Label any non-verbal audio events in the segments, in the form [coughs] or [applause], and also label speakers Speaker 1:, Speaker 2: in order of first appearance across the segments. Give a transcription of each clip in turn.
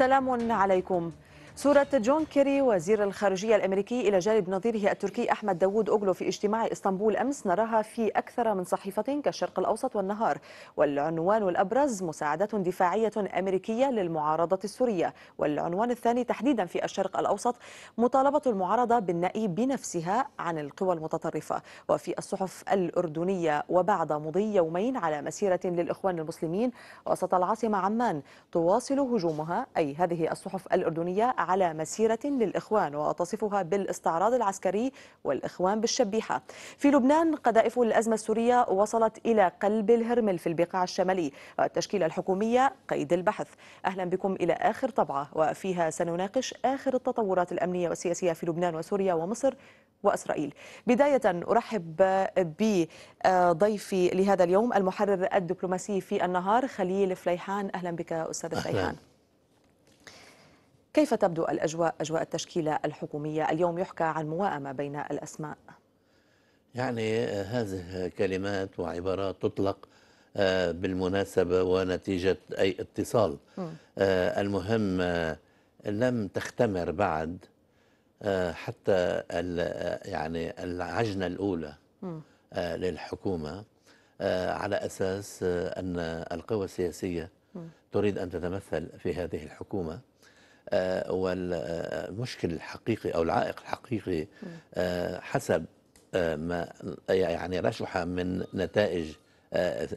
Speaker 1: سلام عليكم صورة جون كيري وزير الخارجية الأمريكي إلى جانب نظيره التركي أحمد داوود أوغلو في اجتماع إسطنبول أمس نراها في أكثر من صحيفة كالشرق الأوسط والنهار والعنوان الأبرز مساعدة دفاعية أمريكية للمعارضة السورية والعنوان الثاني تحديدا في الشرق الأوسط مطالبة المعارضة بالنأي بنفسها عن القوى المتطرفة وفي الصحف الأردنية وبعد مضي يومين على مسيرة للإخوان المسلمين وسط العاصمة عمان تواصل هجومها أي هذه الصحف الأردنية على مسيرة للإخوان وتصفها بالاستعراض العسكري والإخوان بالشبيحة في لبنان قذائف الأزمة السورية وصلت إلى قلب الهرمل في البقاع الشمالي والتشكيلة الحكومية قيد البحث أهلا بكم إلى آخر طبعة وفيها سنناقش آخر التطورات الأمنية والسياسية في لبنان وسوريا ومصر وإسرائيل بداية أرحب بضيفي لهذا اليوم المحرر الدبلوماسي في النهار خليل فليحان أهلا بك أستاذ فليحان كيف تبدو الأجواء أجواء التشكيلة الحكومية اليوم يحكى عن موائمة بين الأسماء
Speaker 2: يعني آه، هذه كلمات وعبارات تطلق آه، بالمناسبة ونتيجة أي اتصال آه، المهم لم تختمر بعد حتى يعني العجنة الأولى للحكومة على أساس أن القوى السياسية تريد أن تتمثل في هذه الحكومة آه، والمشكل الحقيقي أو العائق الحقيقي آه، حسب آه، ما يعني رشح من نتائج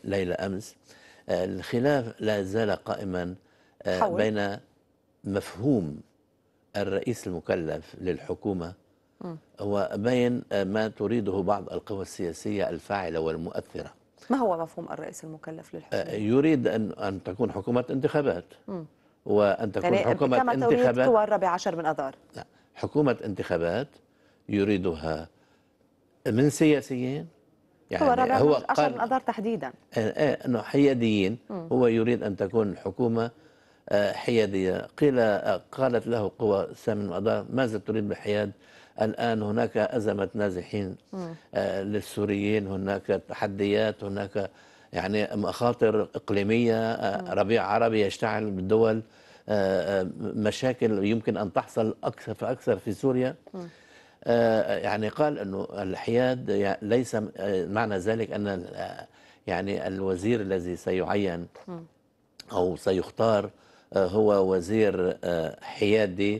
Speaker 2: ليلة أمس الخلاف لا زال قائما حول. بين مفهوم الرئيس المكلف للحكومة وبين ما تريده بعض القوى السياسية الفاعلة والمؤثرة
Speaker 1: ما هو مفهوم الرئيس المكلف للحكومة؟
Speaker 2: يريد أن, أن تكون حكومة انتخابات م. وأن تكون يعني حكومة انتخابات قوى
Speaker 1: الرابع عشر من أذار لا
Speaker 2: حكومة انتخابات يريدها من سياسيين يعني هو, الرابع هو عشر من أذار تحديدا ايه أنه حياديين هو يريد أن تكون حكومة آه، حيادية قيل آه، قالت له قوى من اذار ماذا تريد بالحياد الآن هناك أزمة نازحين للسوريين هناك تحديات هناك يعني مخاطر إقليمية آه، نعم. ربيع عربي يشتعل بالدول آه، آه، مشاكل يمكن أن تحصل أكثر فأكثر في سوريا نعم. يعني قال أنه الحياد ليس معنى ذلك أن يعني الوزير الذي سيعين نعم. أو سيختار هو وزير حيادي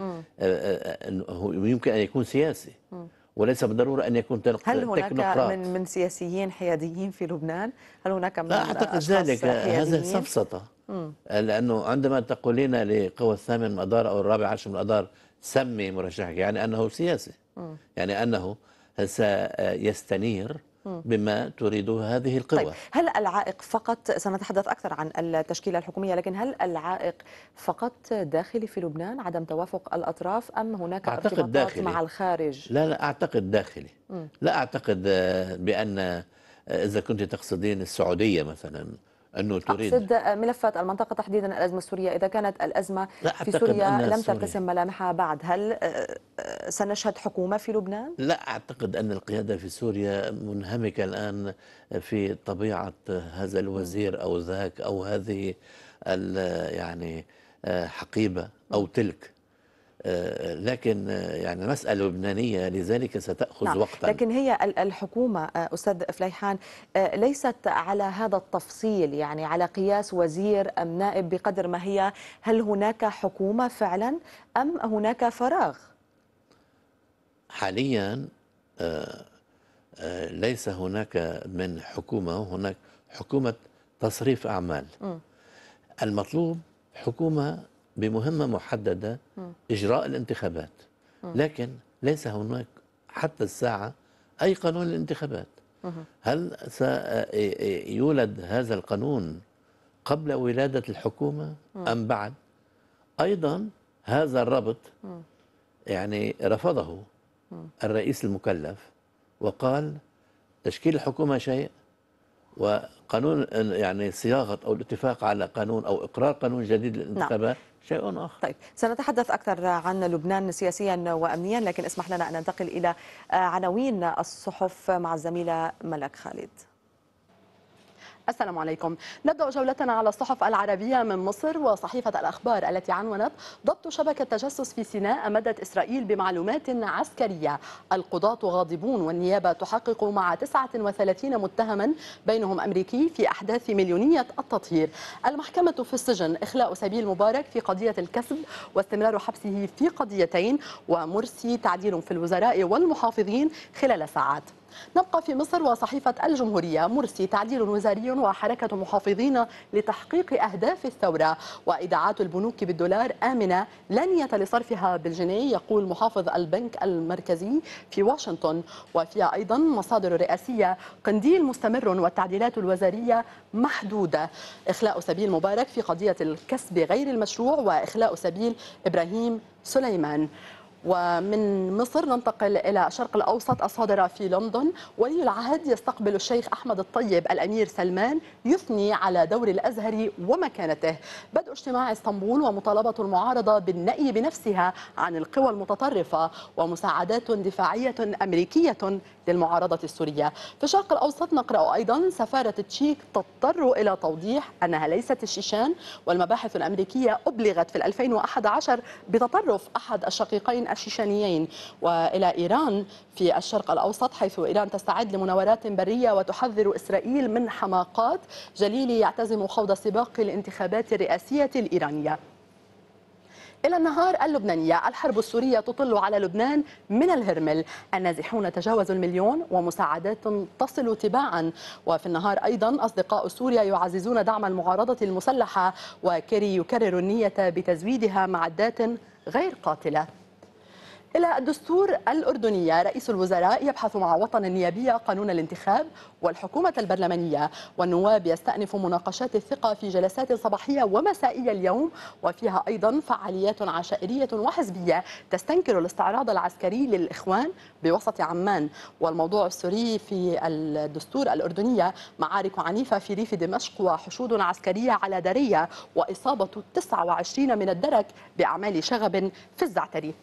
Speaker 2: يمكن أن يكون سياسي وليس بالضروره ان يكون تلق... هل هناك من
Speaker 1: من سياسيين حياديين في لبنان؟ هل هناك من لا اعتقد
Speaker 2: ذلك هذه سفسطه لانه عندما تقولين لقوى الثامن من الاذار او الرابع عشر من الادار سمي مرشحك يعني انه سياسي م. يعني انه سيستنير بما تريده هذه القوى طيب
Speaker 1: هل العائق فقط سنتحدث أكثر عن التشكيلة الحكومية لكن هل العائق فقط داخلي في لبنان عدم توافق الأطراف أم هناك أعتقد داخلي. مع الخارج
Speaker 2: لا لا أعتقد داخلي م. لا أعتقد آه، بأن آه، إذا كنت تقصدين السعودية مثلا أنه تريد
Speaker 1: أقصد ملفات المنطقة تحديدا الأزمة السورية إذا كانت الأزمة في سوريا لم ترتسم ملامحها بعد هل آه، آه، سنشهد حكومة في لبنان؟
Speaker 2: لا أعتقد أن القيادة في سوريا منهمكة الآن في طبيعة هذا الوزير أو ذاك أو هذه يعني آه، حقيبة أو تلك آه، لكن آه، يعني مسألة لبنانية لذلك ستأخذ نعم. وقتا لكن
Speaker 1: هي الحكومة آه، أستاذ فليحان ليست على هذا التفصيل يعني على قياس وزير أم نائب بقدر ما هي هل هناك حكومة فعلا أم هناك فراغ
Speaker 2: حاليا ليس هناك من حكومة هناك حكومة تصريف أعمال م. المطلوب حكومة بمهمة محددة إجراء الانتخابات لكن ليس هناك حتى الساعة أي قانون للانتخابات هل سيولد هذا القانون قبل ولادة الحكومة أم بعد أيضا هذا الربط يعني رفضه الرئيس المكلف وقال تشكيل الحكومة شيء وقانون يعني صياغه او الاتفاق على قانون او اقرار قانون جديد للانتخابات نعم. شيء آخر طيب
Speaker 1: سنتحدث أكثر عن لبنان سياسيا وأمنيا لكن اسمح لنا أن ننتقل إلى عناوين
Speaker 3: الصحف مع الزميلة ملك خالد السلام عليكم نبدأ جولتنا على الصحف العربية من مصر وصحيفة الأخبار التي عنونت ضبط شبكة تجسس في سيناء أمدت إسرائيل بمعلومات عسكرية القضاة غاضبون والنيابة تحقق مع 39 متهما بينهم أمريكي في أحداث مليونية التطهير المحكمة في السجن إخلاء سبيل مبارك في قضية الكسب واستمرار حبسه في قضيتين ومرسي تعديل في الوزراء والمحافظين خلال ساعات نبقى في مصر وصحيفة الجمهورية مرسي تعديل وزاري وحركة محافظين لتحقيق أهداف الثورة وإيداعات البنوك بالدولار آمنة لن لصرفها بالجنيه يقول محافظ البنك المركزي في واشنطن وفيها أيضا مصادر رئاسية قنديل مستمر والتعديلات الوزارية محدودة إخلاء سبيل مبارك في قضية الكسب غير المشروع وإخلاء سبيل إبراهيم سليمان ومن مصر ننتقل إلى الشرق الأوسط الصادرة في لندن ولي العهد يستقبل الشيخ أحمد الطيب الأمير سلمان يثني على دور الأزهر ومكانته بدء اجتماع اسطنبول ومطالبة المعارضة بالنأي بنفسها عن القوى المتطرفة ومساعدات دفاعية أمريكية للمعارضة السورية في الشرق الأوسط نقرأ أيضا سفارة تشيك تضطر إلى توضيح أنها ليست الشيشان والمباحث الأمريكية أبلغت في 2011 بتطرف أحد الشقيقين الشيشانيين والى ايران في الشرق الاوسط حيث ايران تستعد لمناورات بريه وتحذر اسرائيل من حماقات جليلي يعتزم خوض سباق الانتخابات الرئاسيه الايرانيه إلى النهار اللبنانية الحرب السورية تطل على لبنان من الهرمل النازحون تجاوزوا المليون ومساعدات تصل تباعا وفي النهار أيضا أصدقاء سوريا يعززون دعم المعارضة المسلحة وكيري يكرر النية بتزويدها معدات غير قاتلة إلى الدستور الأردنية رئيس الوزراء يبحث مع وطن النيابية قانون الانتخاب والحكومة البرلمانية والنواب يستأنف مناقشات الثقة في جلسات صباحية ومسائية اليوم وفيها أيضا فعاليات عشائرية وحزبية تستنكر الاستعراض العسكري للإخوان بوسط عمان والموضوع السوري في الدستور الأردنية معارك عنيفة في ريف دمشق وحشود عسكرية على درية وإصابة 29 من الدرك بأعمال شغب في الزعتري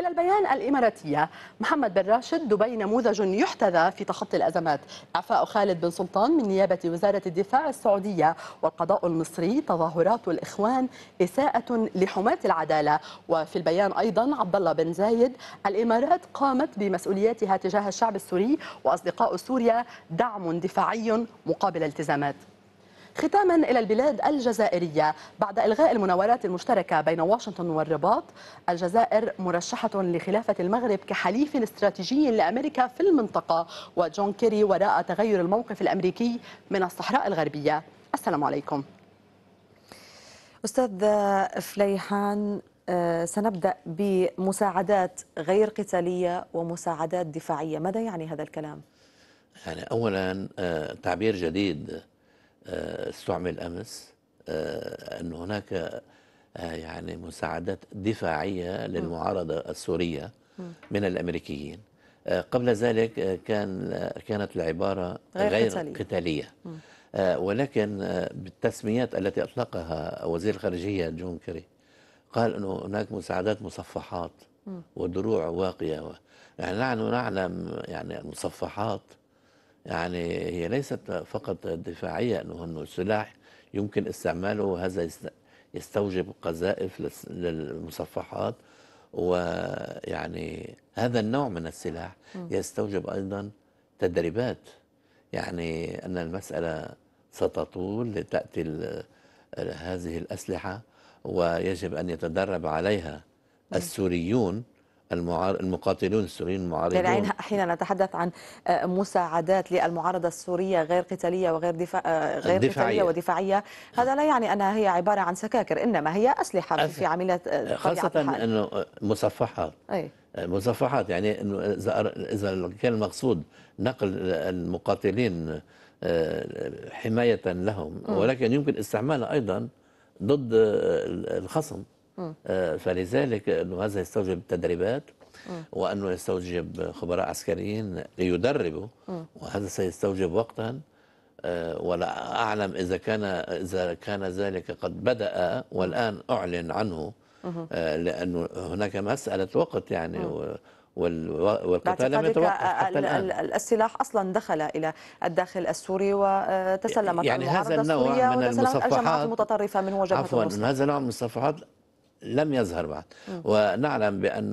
Speaker 3: إلى البيان الإماراتية محمد بن راشد دبي نموذج يحتذى في تخطي الأزمات إعفاء خالد بن سلطان من نيابة وزارة الدفاع السعودية والقضاء المصري تظاهرات الإخوان إساءة لحماة العدالة وفي البيان أيضا عبد الله بن زايد الإمارات قامت بمسؤولياتها تجاه الشعب السوري وأصدقاء سوريا دعم دفاعي مقابل التزامات ختاما إلى البلاد الجزائرية بعد إلغاء المناورات المشتركة بين واشنطن والرباط الجزائر مرشحة لخلافة المغرب كحليف استراتيجي لأمريكا في المنطقة وجون كيري وراء تغير الموقف الأمريكي من الصحراء الغربية السلام عليكم
Speaker 1: أستاذ فليحان آه، سنبدأ بمساعدات غير قتالية ومساعدات دفاعية ماذا يعني هذا الكلام؟
Speaker 2: يعني أولا آه، تعبير جديد استعمل امس آه، ان هناك آه، يعني مساعدات دفاعيه للمعارضه السوريه من الامريكيين آه، قبل ذلك كان كانت العباره غير, قتاليه, قتالية. ولكن بالتسميات التي اطلقها وزير الخارجيه جون كيري قال انه هناك مساعدات مصفحات ودروع واقيه يعني نحن نعلم يعني المصفحات يعني هي ليست فقط دفاعية أنه السلاح يمكن استعماله هذا يستوجب قذائف للمصفحات ويعني هذا النوع من السلاح يستوجب أيضا تدريبات يعني أن المسألة ستطول لتأتي هذه الأسلحة ويجب أن يتدرب عليها السوريون المعار... المقاتلون السوريين المعارضون يعني
Speaker 1: حين نتحدث عن آه، مساعدات للمعارضة السورية غير قتالية وغير دفاع آه، غير دفاعية. قتالية ودفاعية هذا لا يعني أنها هي عبارة عن سكاكر إنما هي أسلحة أس... في عملية آه، خاصة
Speaker 2: أنه مصفحات أي. مصفحات يعني إنه إذا إذا كان المقصود نقل المقاتلين حماية لهم ولكن يمكن استعمالها أيضا ضد الخصم آه، فلذلك أنه هذا يستوجب تدريبات آه. وأنه يستوجب خبراء عسكريين ليدربوا آه. وهذا سيستوجب وقتا ولا أعلم إذا كان إذا كان ذلك قد بدأ والآن أعلن عنه لأنه هناك مسألة وقت يعني والقتال لم يتوقف حتى
Speaker 1: السلاح أصلا دخل إلى الداخل السوري وتسلمت يعني هذا النوع من المصفحات الجماعات المتطرفة من وجهه جبهة عفوا
Speaker 2: هذا النوع من المصفحات لم يظهر بعد ونعلم بأن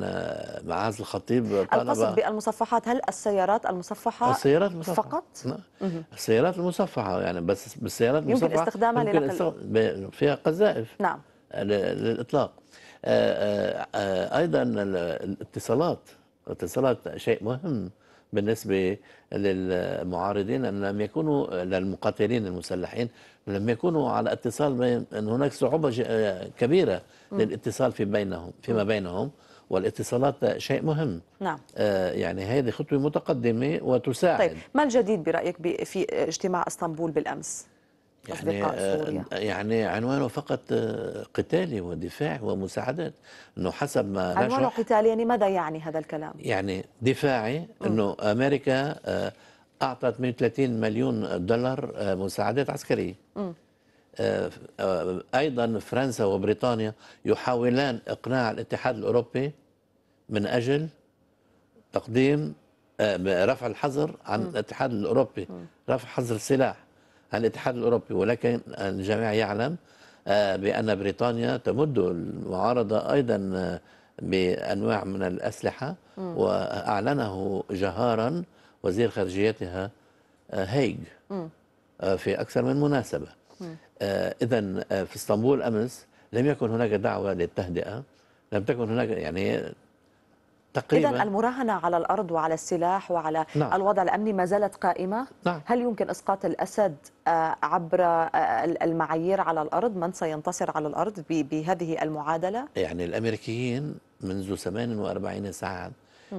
Speaker 2: معاذ الخطيب طلب القصد
Speaker 1: بالمصفحات هل السيارات المصفحة السيارات المصفحة فقط؟
Speaker 2: نعم السيارات المصفحة يعني بس بالسيارات المصفحة يمكن استخدامها ممكن لنقل فيها قذائف نعم للإطلاق آه، آه، آه، أيضا الاتصالات الاتصالات شيء مهم بالنسبة للمعارضين أن لم يكونوا للمقاتلين المسلحين لم يكونوا على اتصال بين أن هناك صعوبة كبيرة للاتصال في بينهم فيما بينهم والاتصالات شيء مهم نعم آه يعني هذه خطوة متقدمة وتساعد طيب
Speaker 1: ما الجديد برأيك في اجتماع اسطنبول بالأمس؟
Speaker 2: يعني آه، سوريا. آه، يعني عنوانه فقط آه، قتالي ودفاع ومساعدات انه حسب ما عنوانه
Speaker 1: قتالي يعني ماذا يعني هذا الكلام؟
Speaker 2: يعني دفاعي انه امريكا اعطت 130 مليون دولار مساعدات عسكريه م. ايضا فرنسا وبريطانيا يحاولان اقناع الاتحاد الاوروبي من اجل تقديم رفع الحظر عن الاتحاد الاوروبي رفع حظر السلاح الاتحاد الأوروبي ولكن الجميع يعلم آه، بأن بريطانيا تمد المعارضة أيضا آه، بأنواع من الأسلحة وأعلنه جهارا وزير خارجيتها آه، هيج في أكثر من مناسبة إذا في اسطنبول أمس لم يكن هناك دعوة للتهدئة لم تكن هناك يعني تقريبا إذا
Speaker 1: المراهنة على الأرض وعلى السلاح وعلى نعم. الوضع الأمني ما زالت قائمة نعم. هل يمكن إسقاط الأسد آه، عبر آه، المعايير على الأرض من سينتصر على الأرض بهذه المعادلة
Speaker 2: يعني الأمريكيين منذ 48 ساعة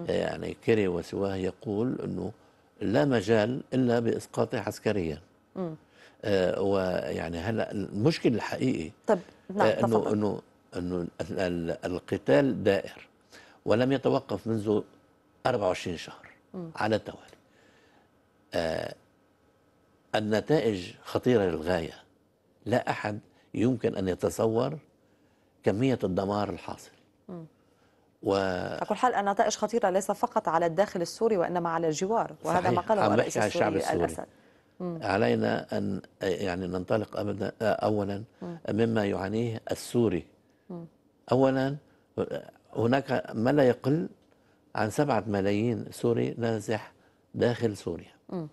Speaker 2: آه، يعني كيري وسواه يقول أنه لا مجال إلا بإسقاطه عسكريا آه ويعني هلا المشكل الحقيقي طب نعم انه انه انه القتال دائر ولم يتوقف منذ 24 شهر م. على التوالي آه النتائج خطيرة للغاية لا أحد يمكن أن يتصور كمية الدمار الحاصل و على
Speaker 1: حال النتائج خطيرة ليس فقط على الداخل السوري وإنما على
Speaker 2: الجوار وهذا صحيح. ما قاله الرئيس السوري, الشعب السوري الأسد علينا أن يعني ننطلق أبدا آه، أولا مما يعانيه السوري أولا هناك ما لا يقل عن سبعة ملايين سوري نازح داخل سوريا م.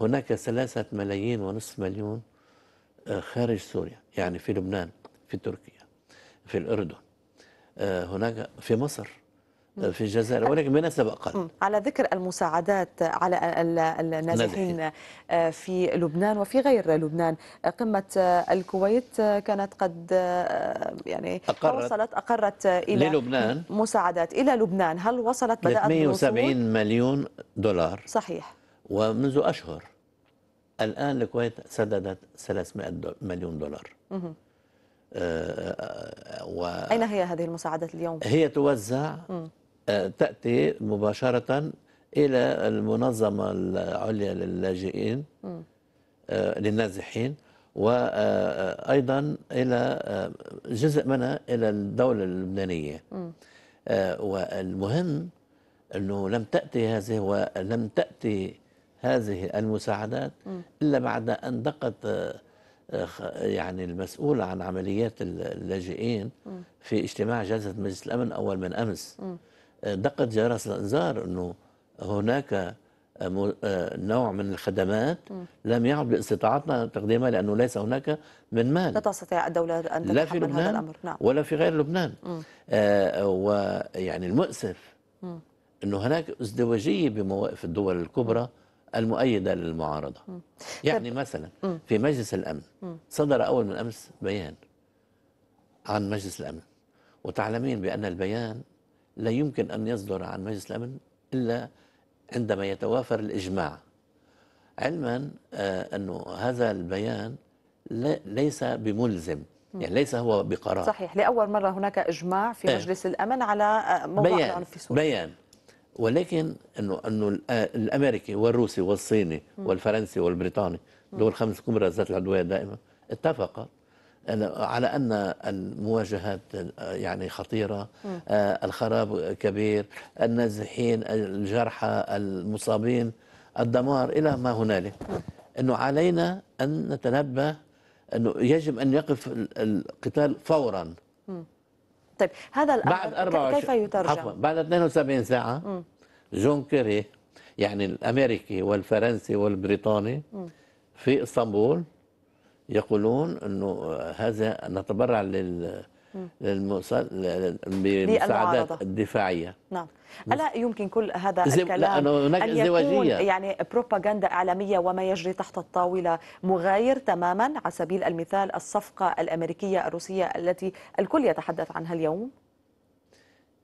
Speaker 2: هناك ثلاثة ملايين ونصف مليون آه، خارج سوريا يعني في لبنان في تركيا في الأردن آه، هناك في مصر في الجزائر ولكن بنسب أقل
Speaker 1: على ذكر المساعدات على النازحين آه، في لبنان وفي غير لبنان قمة آه، الكويت آه، كانت قد يعني أقرت وصلت أقرت إلى للبنان مساعدات إلى لبنان هل وصلت بدأت 370
Speaker 2: مليون دولار صحيح ومنذ أشهر الآن الكويت سددت 300 مليون دولار مه. و... أين
Speaker 1: هي هذه المساعدات اليوم؟
Speaker 2: هي توزع مم. تأتي مباشرة إلى المنظمة العليا للاجئين آه، للنازحين وأيضا إلى آه، جزء منها إلى الدولة اللبنانية آه، والمهم أنه لم تأتي هذه ولم تأتي هذه المساعدات إلا بعد أن دقت يعني المسؤول عن عمليات اللاجئين في اجتماع جلسة مجلس الأمن أول من أمس م. دقت جرس الانذار انه هناك آه، آه، نوع من الخدمات لم يعد باستطاعتنا تقديمها لانه ليس هناك من مال لا
Speaker 1: تستطيع الدوله ان تتحمل لا في لبنان هذا الامر نعم.
Speaker 2: ولا في غير لبنان آه ويعني المؤسف انه هناك ازدواجيه بمواقف الدول الكبرى المؤيده للمعارضه مم. يعني طيب. مثلا مم. في مجلس الامن صدر اول من امس بيان عن مجلس الامن وتعلمين بان البيان لا يمكن أن يصدر عن مجلس الأمن إلا عندما يتوافر الإجماع علما آه، أنه هذا البيان ليس بملزم يعني ليس هو بقرار صحيح
Speaker 1: لأول مرة هناك إجماع في إيه. مجلس الأمن على آه، موضوع بيان في
Speaker 2: سوريا بيان ولكن أنه أنه آه، الأمريكي والروسي والصيني والفرنسي والبريطاني دول خمس كبرى ذات العدوية دائما اتفقت على أن المواجهات يعني خطيرة آه، الخراب كبير النازحين الجرحى المصابين الدمار إلى ما هنالك أنه علينا أن نتنبه أنه يجب أن يقف القتال فورا
Speaker 3: طيب هذا الأمر بعد 24 كيف يترجم؟
Speaker 2: بعد 72 ساعة جون كيري يعني الأمريكي والفرنسي والبريطاني في اسطنبول يقولون انه هذا نتبرع لل للمساعدات الدفاعيه
Speaker 1: نعم الا يمكن كل هذا الكلام لا ان يكون يعني بروباغندا اعلاميه وما يجري تحت الطاوله مغاير تماما على سبيل المثال الصفقه الامريكيه الروسيه التي الكل يتحدث عنها اليوم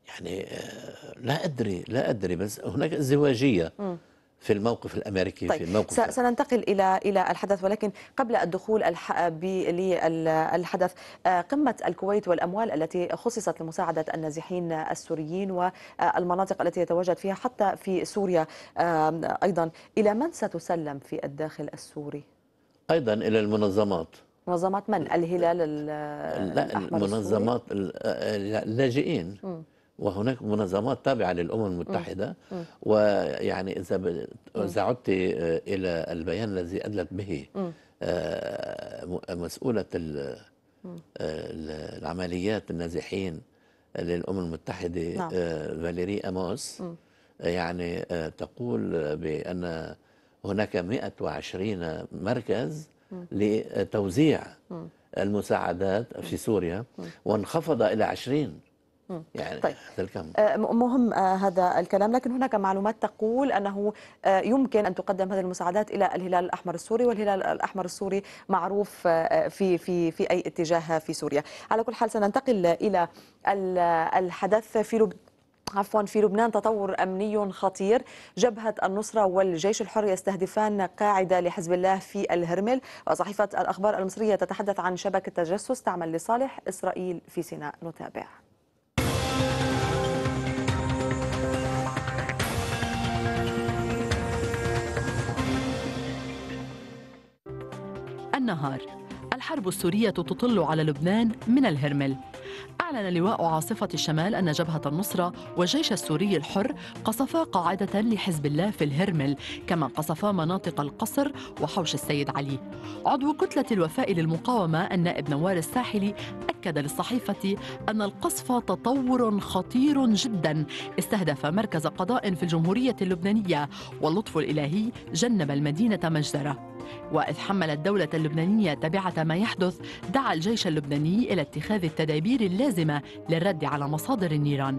Speaker 2: يعني آه، لا ادري لا ادري بس هناك ازدواجيه في الموقف الامريكي طيب. في الموقف
Speaker 1: سننتقل الى الى الحدث ولكن قبل الدخول للحدث آه، قمه الكويت والاموال التي خصصت لمساعده النازحين السوريين والمناطق التي يتواجد فيها حتى في سوريا ايضا الى من ستسلم في الداخل السوري؟
Speaker 2: ايضا الى المنظمات
Speaker 1: منظمات من؟ الهلال
Speaker 2: لا المنظمات اللاجئين م. وهناك منظمات تابعة للأمم المتحدة م. م. ويعني إذا ب... إذا عدت إلى البيان الذي أدلت به آه، م. مسؤولة ال... العمليات النازحين للأمم المتحدة نعم. آه، فاليري أموس يعني آه، تقول بأن هناك 120 مركز لتوزيع المساعدات في سوريا وانخفض إلى 20 يعني طيب. هذا
Speaker 1: آه، مهم آه، هذا الكلام لكن هناك معلومات تقول أنه آه، يمكن أن تقدم هذه المساعدات إلى الهلال الأحمر السوري والهلال الأحمر السوري معروف في في في أي اتجاه في سوريا على كل حال سننتقل إلى الحدث في لبنان عفوا في لبنان تطور امني خطير جبهه النصره والجيش الحر يستهدفان قاعده لحزب الله في الهرمل وصحيفه الاخبار المصريه تتحدث عن شبكه تجسس تعمل لصالح اسرائيل في سيناء نتابع
Speaker 3: النهار الحرب السورية تطل على لبنان من الهرمل أعلن لواء عاصفة الشمال أن جبهة النصرة والجيش السوري الحر قصفا قاعدة لحزب الله في الهرمل كما قصفا مناطق القصر وحوش السيد علي عضو كتلة الوفاء للمقاومة النائب نوار الساحلي أكد للصحيفة أن القصف تطور خطير جدا استهدف مركز قضاء في الجمهورية اللبنانية واللطف الإلهي جنب المدينة مجزرة وإذ حملت الدولة اللبنانية تبعة ما يحدث دعا الجيش اللبناني إلى اتخاذ التدابير اللازمة للرد على مصادر النيران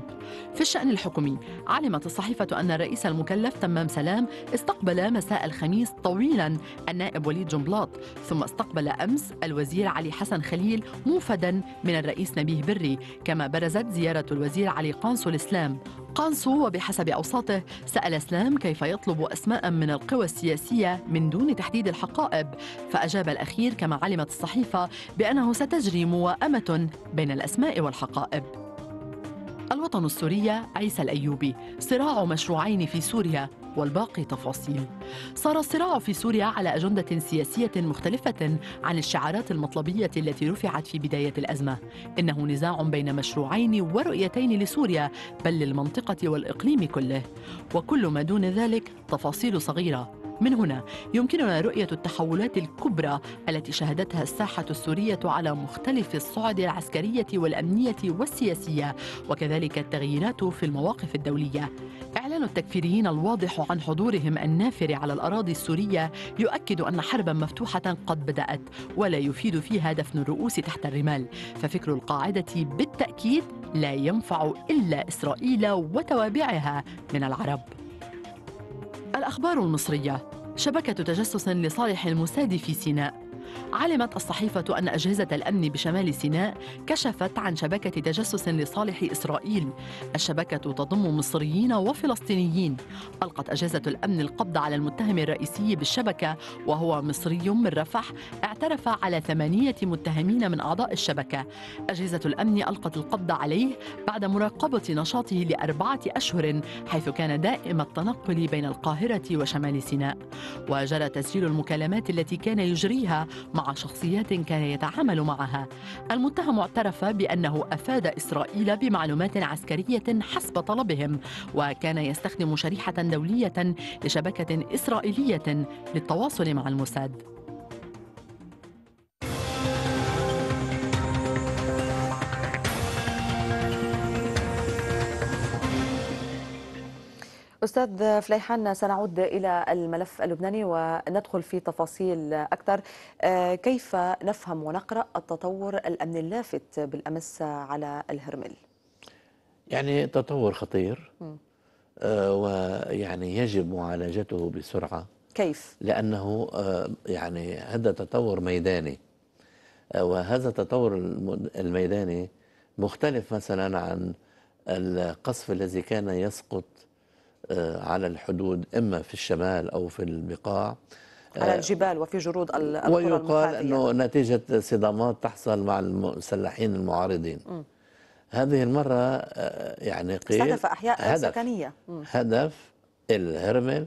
Speaker 3: في الشأن الحكومي علمت الصحيفة أن الرئيس المكلف تمام سلام استقبل مساء الخميس طويلا النائب وليد جنبلاط ثم استقبل أمس الوزير علي حسن خليل موفدا من الرئيس نبيه بري كما برزت زيارة الوزير علي قانصو الإسلام قانصو وبحسب أوساطه سأل سلام كيف يطلب أسماء من القوى السياسية من دون تحديد الحقائب فأجاب الأخير كما علمت الصحيفة بأنه ستجري موائمة بين الأسماء والحقائب الوطن السورية عيسى الأيوبي صراع مشروعين في سوريا والباقي تفاصيل صار الصراع في سوريا على أجندة سياسية مختلفة عن الشعارات المطلبية التي رفعت في بداية الأزمة إنه نزاع بين مشروعين ورؤيتين لسوريا بل للمنطقة والإقليم كله وكل ما دون ذلك تفاصيل صغيرة من هنا يمكننا رؤية التحولات الكبرى التي شهدتها الساحة السورية على مختلف الصعد العسكرية والأمنية والسياسية وكذلك التغييرات في المواقف الدولية إعلان التكفيريين الواضح عن حضورهم النافر على الأراضي السورية يؤكد أن حربا مفتوحة قد بدأت ولا يفيد فيها دفن الرؤوس تحت الرمال ففكر القاعدة بالتأكيد لا ينفع إلا إسرائيل وتوابعها من العرب الأخبار المصرية شبكة تجسس لصالح الموساد في سيناء علمت الصحيفة أن أجهزة الأمن بشمال سيناء كشفت عن شبكة تجسس لصالح إسرائيل الشبكة تضم مصريين وفلسطينيين ألقت أجهزة الأمن القبض على المتهم الرئيسي بالشبكة وهو مصري من رفح اعترف على ثمانية متهمين من أعضاء الشبكة أجهزة الأمن ألقت القبض عليه بعد مراقبة نشاطه لأربعة أشهر حيث كان دائم التنقل بين القاهرة وشمال سيناء وجرى تسجيل المكالمات التي كان يجريها مع شخصيات كان يتعامل معها المتهم اعترف بأنه أفاد إسرائيل بمعلومات عسكرية حسب طلبهم وكان يستخدم شريحة دولية لشبكة إسرائيلية للتواصل مع الموساد
Speaker 1: أستاذ فليحان سنعود إلى الملف اللبناني وندخل في تفاصيل أكثر آه، كيف نفهم ونقرأ التطور الأمني اللافت بالأمس على الهرمل
Speaker 2: يعني تطور خطير آه، ويعني يجب معالجته بسرعة كيف؟ لأنه آه، يعني هذا تطور ميداني وهذا التطور الميداني مختلف مثلا عن القصف الذي كان يسقط آه، على الحدود إما في الشمال أو في البقاع آه، على
Speaker 1: الجبال وفي جرود القرى ويقال
Speaker 2: أنه نتيجة صدامات تحصل مع المسلحين المعارضين م. هذه المرة آه، يعني قيل استهدف أحياء هدف
Speaker 4: سكنية م.
Speaker 2: هدف الهرمل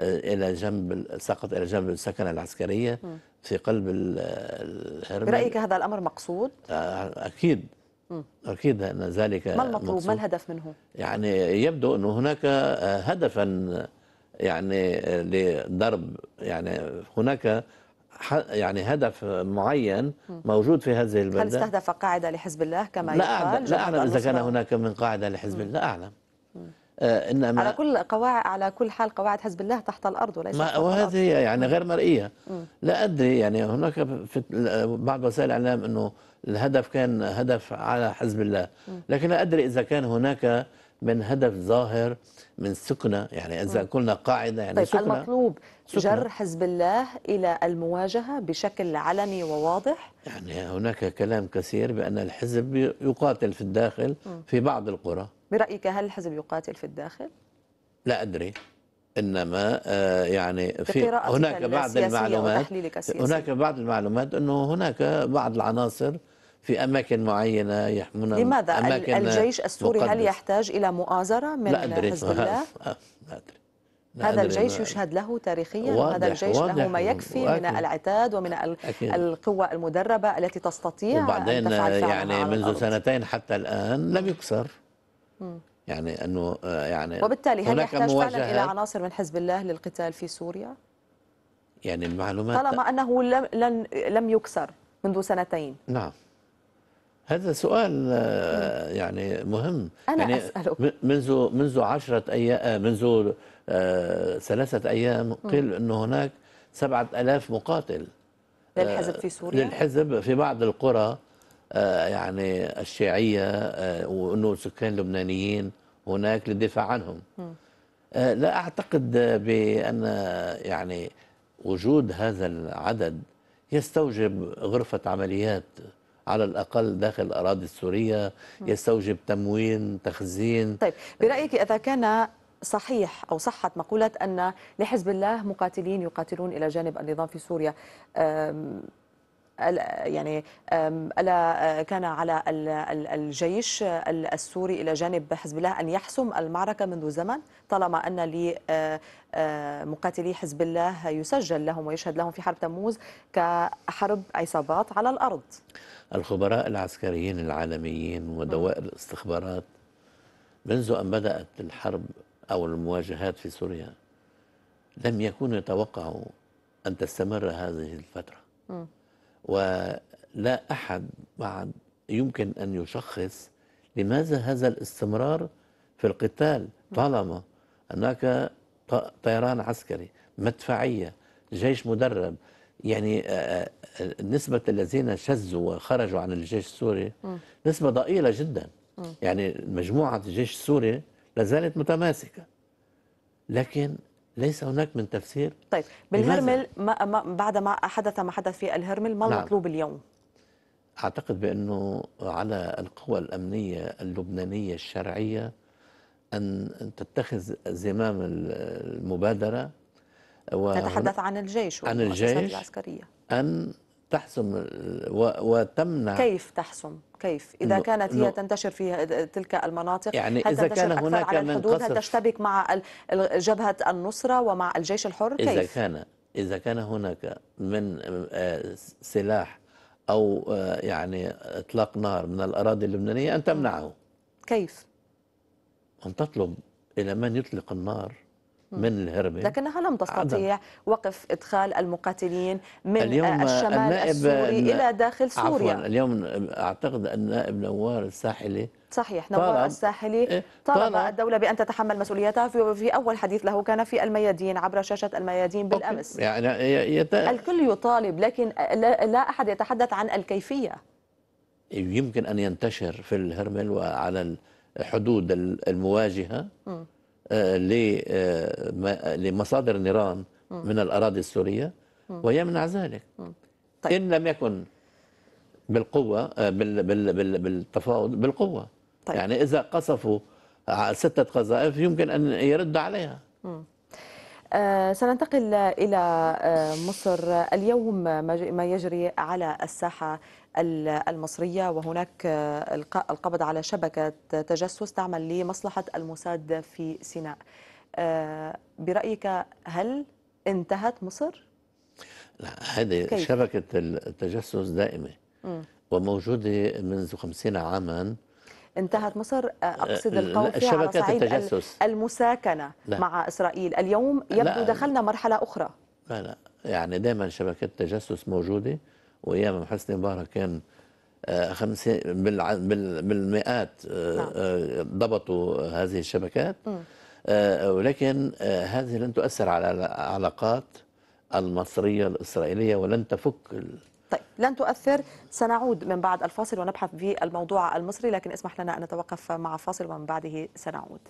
Speaker 2: إلى جنب سقط إلى جنب السكنة العسكرية م. في قلب الهرمل برأيك
Speaker 1: هذا الأمر مقصود؟
Speaker 2: أكيد أكيد أن ذلك ما المطلوب ما الهدف منه يعني يبدو أن هناك هدفا يعني لضرب يعني هناك يعني هدف معين موجود في هذه البلدة هل استهدف
Speaker 1: قاعدة لحزب الله كما لا يقال أعلم لا أعلم إذا
Speaker 2: كان هناك من قاعدة لحزب الله لا أعلم آه، إنما على
Speaker 1: كل قواعد على كل حال قواعد حزب الله تحت
Speaker 4: الأرض وليس ما
Speaker 2: وهذه يعني غير مرئية لا أدري يعني هناك في بعض وسائل الإعلام أنه الهدف كان هدف على حزب الله لكن لا أدري إذا كان هناك من هدف ظاهر من سكنة يعني إذا قلنا قاعدة يعني طيب سكنة المطلوب
Speaker 1: سكنة جر حزب الله إلى المواجهة بشكل علني وواضح
Speaker 2: يعني هناك كلام كثير بأن الحزب يقاتل في الداخل في بعض القرى
Speaker 1: برأيك هل الحزب يقاتل في الداخل؟
Speaker 2: لا أدري انما آه، يعني في هناك بعض المعلومات هناك بعض المعلومات انه هناك بعض العناصر في اماكن معينه يحمون لماذا أماكن الجيش السوري مقدس. هل
Speaker 1: يحتاج الى مؤازره من لا أدري. حزب الله؟
Speaker 2: آه، لا ادري هذا الجيش
Speaker 1: يشهد له تاريخيا واضح هذا الجيش واضح له ما يكفي واضح. من العتاد ومن أكيد. القوى المدربة التي تستطيع وبعدين أن تفعل
Speaker 2: آه، يعني منذ الأرض. سنتين حتى الآن لم يكسر يعني انه آه، يعني وبالتالي هل يحتاج فعلا الى
Speaker 1: عناصر من حزب الله للقتال في سوريا؟
Speaker 2: يعني المعلومات طالما
Speaker 1: انه لم لن لم يكسر منذ سنتين
Speaker 2: نعم هذا سؤال آه، يعني مهم أنا يعني اسالك منذ منذ عشرة أيام آه، منذ ثلاثة أيام قيل انه هناك سبعة ألاف مقاتل للحزب في سوريا للحزب في بعض القرى آه، يعني الشيعية آه، وأنه سكان لبنانيين هناك للدفاع عنهم آه، لا أعتقد بأن يعني وجود هذا العدد يستوجب غرفة عمليات على الأقل داخل الأراضي السورية يستوجب تموين تخزين طيب
Speaker 1: برأيك إذا كان صحيح أو صحت مقولة أن لحزب الله مقاتلين يقاتلون إلى جانب النظام في سوريا يعني ألا أه، كان على الجيش السوري إلى جانب حزب الله أن يحسم المعركة منذ زمن طالما أن لمقاتلي أه، أه، حزب الله يسجل لهم ويشهد لهم في حرب تموز كحرب عصابات على الأرض
Speaker 2: الخبراء العسكريين العالميين ودوائر الاستخبارات منذ أن بدأت الحرب أو المواجهات في سوريا لم يكونوا يتوقعوا أن تستمر هذه الفترة م. ولا أحد بعد يمكن أن يشخص لماذا هذا الاستمرار في القتال طالما هناك طيران عسكري مدفعية جيش مدرب يعني نسبة الذين شزوا وخرجوا عن الجيش السوري نسبة ضئيلة جدا يعني مجموعة الجيش السوري لازالت متماسكة لكن ليس هناك من تفسير
Speaker 1: طيب بالهرمل ما بعد ما حدث ما حدث في الهرمل ما نعم. المطلوب اليوم؟
Speaker 2: أعتقد بأنه على القوى الأمنية اللبنانية الشرعية أن تتخذ زمام المبادرة تتحدث عن الجيش عن الجيش العسكرية أن تحسم وتمنع كيف
Speaker 1: تحسم؟ كيف؟ إذا كانت هي تنتشر في تلك المناطق يعني هل إذا كان هناك على الحدود هل تشتبك مع جبهة النصرة ومع الجيش
Speaker 3: الحر؟ كيف؟ إذا
Speaker 2: كان إذا كان هناك من آه، سلاح أو آه، يعني إطلاق نار من الأراضي اللبنانية أن تمنعه كيف؟ أن تطلب إلى من يطلق النار من الهرمه
Speaker 1: لكنها لم تستطيع عدم. وقف ادخال المقاتلين من اليوم الشمال النائب السوري الى داخل سوريا عفوا
Speaker 2: اليوم اعتقد ان النائب نوار الساحلي
Speaker 1: صحيح نوار الساحلي إيه، طلب الدولة بأن تتحمل مسؤوليتها في, في أول حديث له كان في الميادين عبر شاشة الميادين بالأمس
Speaker 2: يعني يت... الكل
Speaker 1: يطالب لكن لا أحد يتحدث عن الكيفية
Speaker 2: يمكن أن ينتشر في الهرمل وعلى الحدود المواجهة م. آه، لمصادر النيران من الأراضي السورية ويمنع ذلك طيب. إن لم يكن بالقوة آه، بالتفاوض بالقوة طيب. يعني إذا قصفوا ستة قذائف يمكن أن يرد عليها
Speaker 1: آه، سننتقل إلى مصر اليوم ما يجري على الساحة المصرية وهناك آه، القبض على شبكة تجسس تعمل لمصلحة الموساد في سيناء آه، برأيك هل انتهت مصر؟
Speaker 2: لا هذه كيف؟ شبكة التجسس دائمة م. وموجودة منذ خمسين عاماً
Speaker 1: انتهت مصر آه، اقصد القول فيها على صعيد التجسس. المساكنه لا. مع اسرائيل اليوم يبدو لا. دخلنا مرحله اخرى
Speaker 2: لا لا يعني دائما شبكه التجسس موجوده وايام حسني مبارك كان آه، خمسين بالمئات آه، نعم. آه، ضبطوا هذه الشبكات ولكن هذه لن تؤثر على العلاقات المصريه الاسرائيليه ولن تفك
Speaker 1: طيب لن تؤثر سنعود من بعد الفاصل ونبحث في الموضوع المصري لكن اسمح لنا ان نتوقف مع فاصل ومن بعده سنعود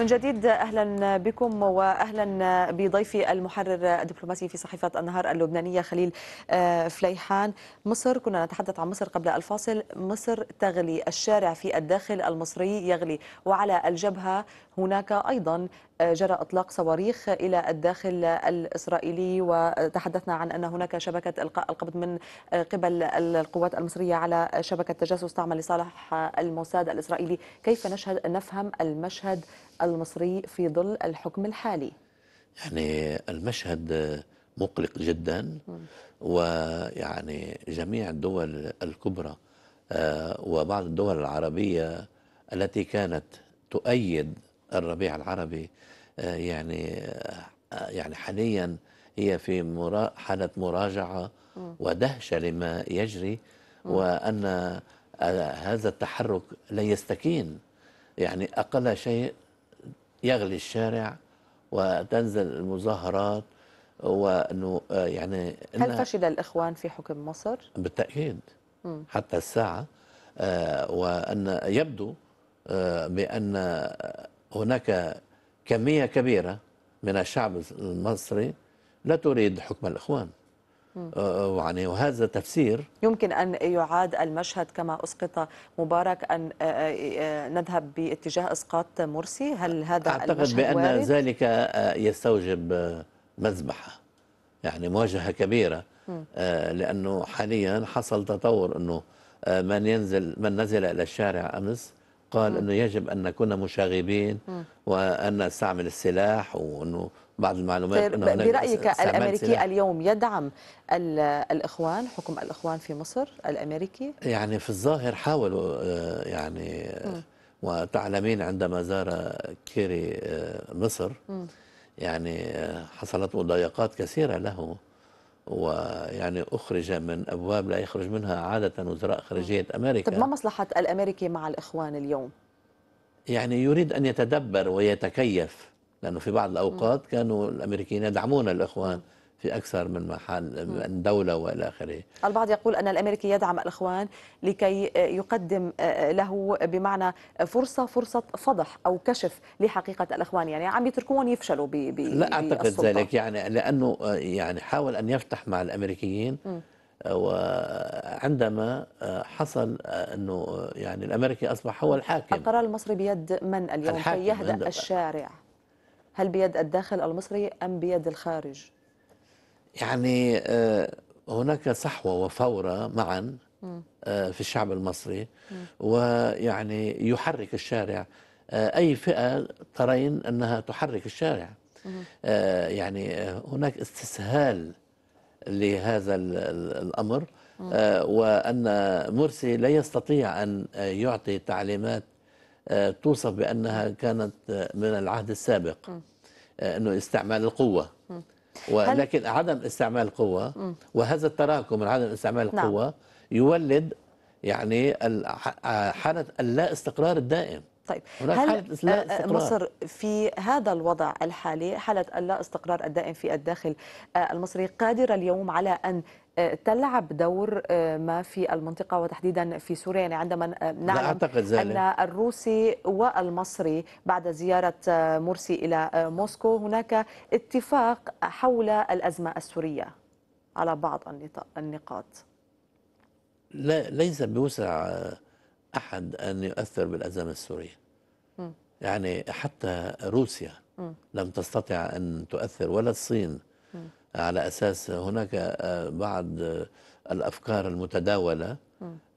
Speaker 1: من جديد اهلا بكم واهلا بضيفي المحرر الدبلوماسي في صحيفه النهار اللبنانيه خليل آه، فليحان مصر كنا نتحدث عن مصر قبل الفاصل مصر تغلي الشارع في الداخل المصري يغلي وعلى الجبهه هناك ايضا آه، جرى اطلاق صواريخ الى الداخل الاسرائيلي وتحدثنا عن ان هناك شبكه القاء القبض من آه، قبل القوات المصريه على شبكه تجسس تعمل لصالح الموساد الاسرائيلي كيف نشهد نفهم المشهد المصري في ظل الحكم الحالي
Speaker 2: يعني المشهد مقلق جدا ويعني جميع الدول الكبرى آه، وبعض الدول العربية التي كانت تؤيد الربيع العربي آه، يعني آه، يعني حاليا هي في حالة مراجعة
Speaker 4: ودهشة
Speaker 2: لما يجري
Speaker 4: وأن
Speaker 2: هذا التحرك لا يستكين يعني أقل شيء يغلي الشارع وتنزل المظاهرات وانه آه، يعني هل
Speaker 1: فشل الاخوان في حكم مصر؟
Speaker 2: بالتاكيد م. حتى الساعه آه، وان يبدو آه، بان هناك كميه كبيره من الشعب المصري لا تريد حكم الاخوان يعني وهذا تفسير
Speaker 1: يمكن أن يعاد المشهد كما أسقط مبارك أن آه، نذهب باتجاه إسقاط مرسي هل هذا أعتقد بأن وارد؟
Speaker 2: ذلك يستوجب مذبحة يعني مواجهة كبيرة لأنه حاليا حصل تطور أنه من ينزل من نزل إلى الشارع أمس قال أنه يجب أن نكون مشاغبين وأن نستعمل السلاح وأنه بعض المعلومات طيب، أنه برأيك الأمريكي سلاح.
Speaker 1: اليوم يدعم الإخوان حكم الإخوان في مصر الأمريكي؟
Speaker 2: يعني في الظاهر حاولوا آه، يعني وتعلمين عندما زار كيري آه، مصر يعني آه، حصلت مضايقات كثيرة له ويعني أخرج من أبواب لا يخرج منها عادة وزراء خارجية أمريكا طب
Speaker 1: ما مصلحة الأمريكي مع الإخوان اليوم؟
Speaker 2: يعني يريد أن يتدبر ويتكيف لأنه في بعض الأوقات كانوا الأمريكيين يدعمون الإخوان في أكثر من محل من دولة وإلى آخره
Speaker 1: البعض يقول أن الأمريكي يدعم الإخوان لكي آه، يقدم آه، آه، له بمعنى فرصة فرصة فضح أو كشف لحقيقة الإخوان يعني عم يتركون يفشلوا ب
Speaker 4: لا أعتقد السلطة. ذلك يعني
Speaker 2: لأنه يعني حاول أن يفتح مع الأمريكيين م. وعندما حصل انه يعني الامريكي اصبح هو الحاكم
Speaker 1: القرار المصري بيد من اليوم كي يهدأ الشارع هل بيد الداخل المصري ام بيد الخارج
Speaker 2: يعني آه، هناك صحوة وفورة معا آه، في الشعب المصري ويعني يحرك الشارع آه، أي فئة ترين أنها تحرك الشارع يعني هناك استسهال لهذا الأمر وأن مرسي لا يستطيع أن يعطي تعليمات توصف بأنها كانت من العهد السابق أنه استعمال القوة ولكن هل... عدم استعمال القوة وهذا التراكم من عدم استعمال القوة نعم. يولد يعني آه، حالة اللا استقرار الدائم طيب هل آه، آه، مصر
Speaker 1: في هذا الوضع الحالي حالة اللا استقرار الدائم في الداخل المصري قادرة اليوم على أن تلعب دور آه، ما في المنطقة وتحديدا في سوريا يعني عندما آه، نعلم لا أعتقد ذلك. أن الروسي والمصري بعد زيارة آه، مرسي إلى موسكو هناك اتفاق حول الأزمة السورية على بعض النقاط
Speaker 2: لا ليس بوسع أحد أن يؤثر بالأزمة السورية م. يعني حتى روسيا م. لم تستطع أن تؤثر ولا الصين على أساس هناك آه، بعض آه، الأفكار المتداولة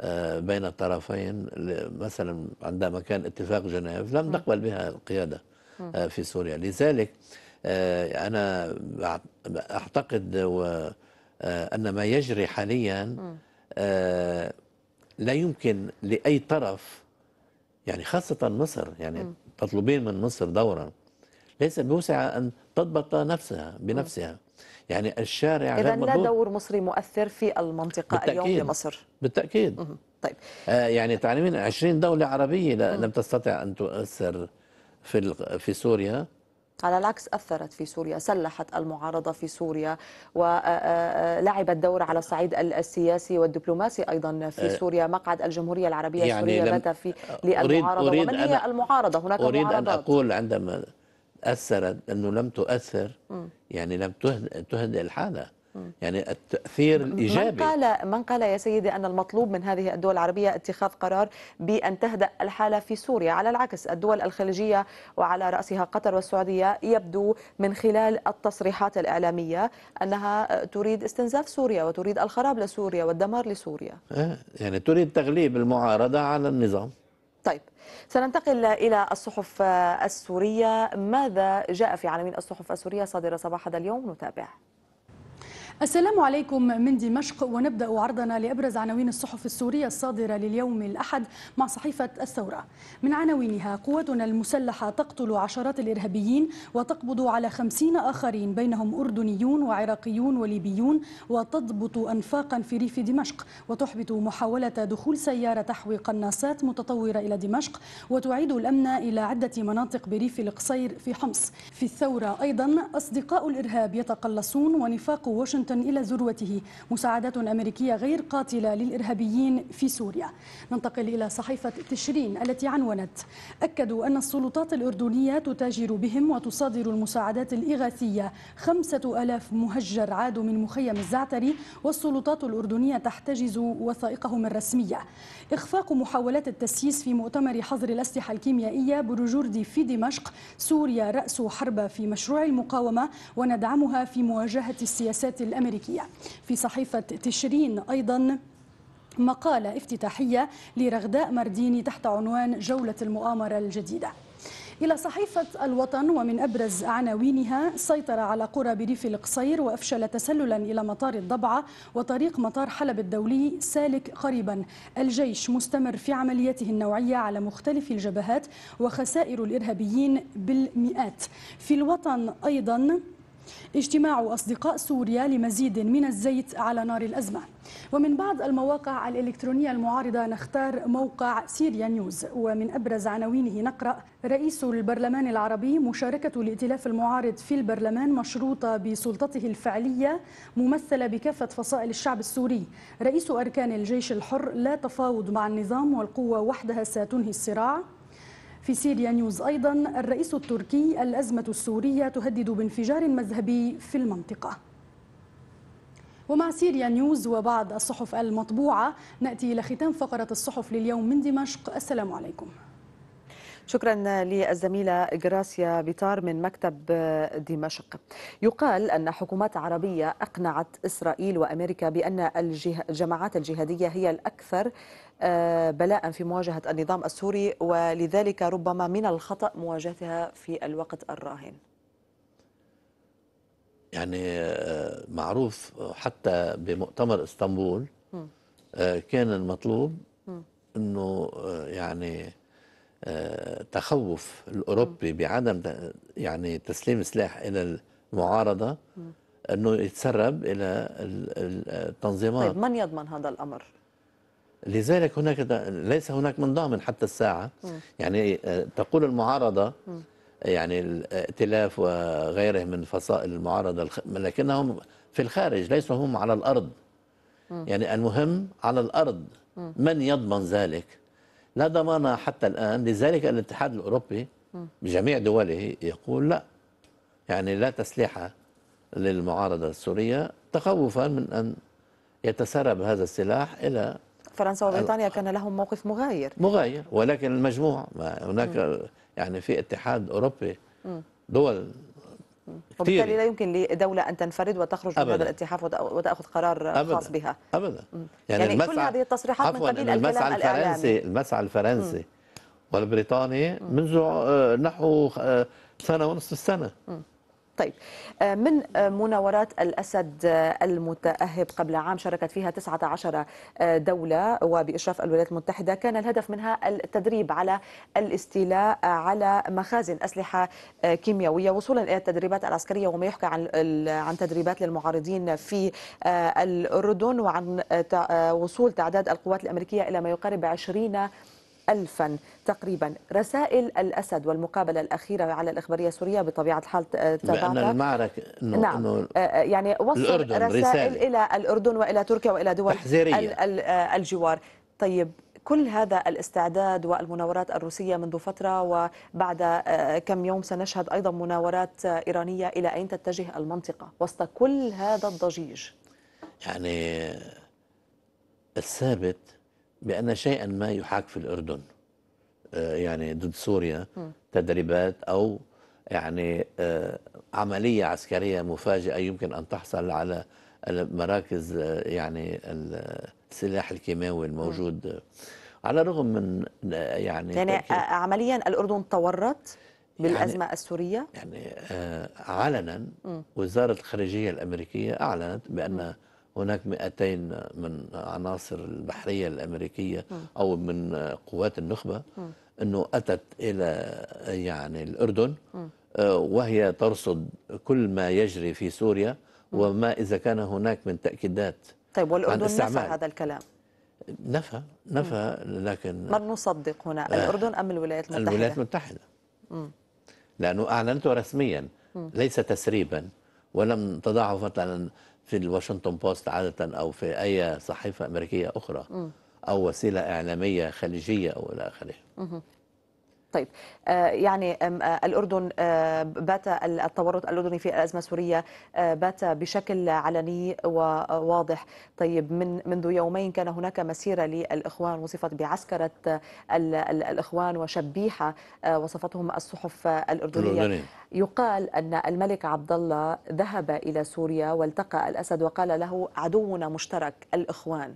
Speaker 2: آه، بين الطرفين مثلا عندما كان اتفاق جنيف لم تقبل بها القيادة في سوريا لذلك أنا أعتقد أن ما يجري حاليا لا يمكن لأي طرف يعني خاصة مصر يعني تطلبين من مصر دورا ليس بوسعها أن تضبط نفسها بنفسها يعني الشارع إذا لا دور
Speaker 1: مصري مؤثر في المنطقة بالتأكيد. اليوم لمصر
Speaker 2: بالتأكيد طيب آه يعني تعلمين 20 دولة عربية لم تستطع أن تؤثر في في سوريا
Speaker 1: على العكس أثرت في سوريا سلحت المعارضة في سوريا ولعبت آه، آه، آه، دور على الصعيد السياسي والدبلوماسي أيضا في سوريا مقعد الجمهورية العربية يعني السورية بدأ في للمعارضة أريد ومن هي المعارضة هناك أريد معارضات. أن
Speaker 2: أقول عندما أثرت أنه لم تؤثر يعني لم تهدئ الحالة يعني التأثير الإيجابي من
Speaker 1: قال, من قال يا سيدي أن المطلوب من هذه الدول العربية اتخاذ قرار بأن تهدأ الحالة في سوريا على العكس الدول الخليجية وعلى رأسها قطر والسعودية يبدو من خلال التصريحات الإعلامية أنها تريد استنزاف سوريا وتريد الخراب لسوريا والدمار لسوريا
Speaker 2: آه، يعني تريد تغليب المعارضة على النظام
Speaker 1: طيب سننتقل إلى الصحف السورية ماذا جاء في عالمين الصحف السورية صادرة صباح هذا اليوم نتابع
Speaker 5: السلام عليكم من دمشق ونبدأ عرضنا لأبرز عناوين الصحف السورية الصادرة لليوم الأحد مع صحيفة الثورة من عناوينها قواتنا المسلحة تقتل عشرات الإرهابيين وتقبض على خمسين آخرين بينهم أردنيون وعراقيون وليبيون وتضبط أنفاقا في ريف دمشق وتحبط محاولة دخول سيارة تحوي قناصات متطورة إلى دمشق وتعيد الأمن إلى عدة مناطق بريف القصير في حمص في الثورة أيضا أصدقاء الإرهاب يتقلصون ونفاق واشنطن واشنطن إلى ذروته مساعدات أمريكية غير قاتلة للإرهابيين في سوريا ننتقل إلى صحيفة تشرين التي عنونت أكدوا أن السلطات الأردنية تتاجر بهم وتصادر المساعدات الإغاثية خمسة ألاف مهجر عادوا من مخيم الزعتري والسلطات الأردنية تحتجز وثائقهم الرسمية إخفاق محاولات التسييس في مؤتمر حظر الأسلحة الكيميائية بروجرد في دمشق سوريا رأس حرب في مشروع المقاومة وندعمها في مواجهة السياسات الأمريكية الأمريكية في صحيفة تشرين أيضا مقالة افتتاحية لرغداء مرديني تحت عنوان جولة المؤامرة الجديدة إلى صحيفة الوطن ومن أبرز عناوينها سيطر على قرى بريف القصير وأفشل تسللا إلى مطار الضبعة وطريق مطار حلب الدولي سالك قريبا الجيش مستمر في عملياته النوعية على مختلف الجبهات وخسائر الإرهابيين بالمئات في الوطن أيضا اجتماع أصدقاء سوريا لمزيد من الزيت على نار الأزمة ومن بعض المواقع الإلكترونية المعارضة نختار موقع سيريا نيوز ومن أبرز عناوينه نقرأ رئيس البرلمان العربي مشاركة الائتلاف المعارض في البرلمان مشروطة بسلطته الفعلية ممثلة بكافة فصائل الشعب السوري رئيس أركان الجيش الحر لا تفاوض مع النظام والقوة وحدها ستنهي الصراع في سيريا نيوز أيضا الرئيس التركي الأزمة السورية تهدد بانفجار مذهبي في المنطقة ومع سيريا نيوز وبعض الصحف المطبوعة نأتي إلى ختام فقرة الصحف لليوم من دمشق السلام عليكم
Speaker 1: شكرا للزميلة جراسيا بيطار من مكتب دمشق يقال أن حكومات عربية أقنعت إسرائيل وأمريكا بأن الجماعات الجهادية هي الأكثر آه، بلاء في مواجهة النظام السوري ولذلك ربما من الخطأ مواجهتها في الوقت الراهن
Speaker 2: يعني آه، معروف حتى بمؤتمر اسطنبول آه، كان المطلوب انه يعني تخوف الاوروبي بعدم يعني تسليم سلاح الى المعارضه انه يتسرب الى التنظيمات طيب
Speaker 1: من يضمن هذا الامر؟
Speaker 2: لذلك هناك ليس هناك من ضامن حتى الساعة م. يعني آه، تقول المعارضة م. يعني الائتلاف وغيره من فصائل المعارضة لكنهم في الخارج ليسوا هم على الأرض م. يعني المهم على الأرض من يضمن ذلك لا ضمان حتى الآن لذلك الاتحاد الأوروبي بجميع دوله يقول لا يعني لا تسليح للمعارضة السورية تخوفا من أن يتسرب هذا السلاح إلى فرنسا أيوة. وبريطانيا
Speaker 1: كان لهم موقف مغاير
Speaker 2: مغاير ولكن المجموع هناك م. يعني في اتحاد أوروبي دول
Speaker 1: وبالتالي لا يمكن لدولة أن تنفرد وتخرج أبداً. من هذا الاتحاد وتأخذ قرار أبداً. خاص بها أبدا يعني, يعني كل هذه التصريحات من قبيل المسعى الفرنسي
Speaker 2: المسعى الفرنسي والبريطاني منذ آه، نحو آه، سنة ونصف السنة
Speaker 1: م. طيب آه، من آه، مناورات الأسد آه، المتأهب قبل عام شاركت فيها 19 دولة وبإشراف الولايات المتحدة كان الهدف منها التدريب على الاستيلاء على مخازن أسلحة كيميائية وصولا إلى التدريبات العسكرية وما يحكى عن عن تدريبات للمعارضين في الأردن وعن وصول تعداد القوات الأمريكية إلى ما يقارب 20 ألفا تقريبا رسائل الأسد والمقابلة الأخيرة على الإخبارية السورية بطبيعة الحال تبعتك آه، لأن
Speaker 2: المعركة إنه نعم إنه
Speaker 1: آه، آه، يعني وصل رسائل رسالة. إلى الأردن وإلى تركيا وإلى دول تحذيرية. الجوار طيب كل هذا الاستعداد والمناورات الروسية منذ فترة وبعد كم يوم سنشهد أيضا مناورات إيرانية إلى أين تتجه المنطقة وسط كل هذا الضجيج
Speaker 2: يعني الثابت بأن شيئا ما يحاك في الأردن آه، يعني ضد سوريا تدريبات أو يعني آه، عملية عسكرية مفاجئة يمكن أن تحصل على مراكز آه، يعني السلاح الكيماوي الموجود على الرغم من يعني يعني
Speaker 1: عمليا الأردن تورط يعني بالأزمة يعني السورية
Speaker 2: يعني علنا وزارة الخارجية الأمريكية أعلنت بأن م. هناك 200 من عناصر البحرية الأمريكية أو من قوات النخبة أنه أتت إلى يعني الأردن آه، وهي ترصد كل ما يجري في سوريا وما إذا كان هناك من تأكيدات
Speaker 1: طيب والأردن نفى هذا الكلام
Speaker 2: نفى نفى لكن من
Speaker 1: نصدق هنا آه، الأردن أم الولايات المتحدة الولايات
Speaker 2: المتحدة لأنه أعلنته رسميا ليس تسريبا ولم تضعه مثلا في الواشنطن بوست عادة أو في أي صحيفة أمريكية أخرى م. أو وسيلة إعلامية خليجية أو إلى آخره
Speaker 1: طيب آه، يعني آه، الأردن آه، بات التورط الأردني في الأزمة السورية بات بشكل علني وواضح طيب من منذ يومين كان هناك مسيرة للإخوان وصفت بعسكرة الإخوان وشبيحة وصفتهم الصحف الأردنية الأردني. يقال أن الملك عبد الله ذهب إلى سوريا والتقى الأسد وقال له عدونا مشترك الإخوان